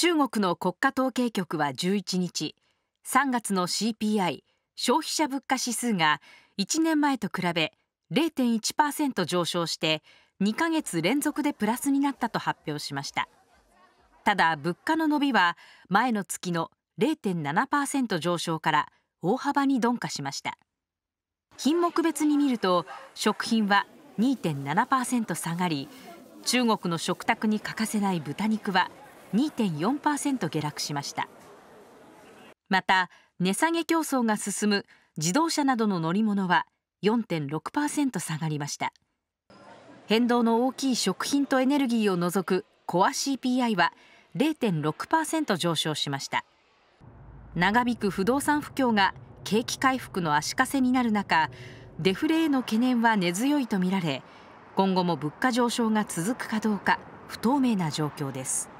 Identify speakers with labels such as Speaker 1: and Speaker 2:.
Speaker 1: 中国の国家統計局は11日3月の CPI 消費者物価指数が1年前と比べ0.1%上昇して2ヶ月連続でプラスになったと発表しましたただ物価の伸びは前の月の0.7%上昇から大幅に鈍化しました品目別に見ると食品は2.7%下がり中国の食卓に欠かせない豚肉は2.4%下落しましたまた値下げ競争が進む自動車などの乗り物は4.6%下がりました変動の大きい食品とエネルギーを除くコア CPI は0.6%上昇しました長引く不動産不況が景気回復の足かせになる中デフレへの懸念は根強いとみられ今後も物価上昇が続くかどうか不透明な状況です。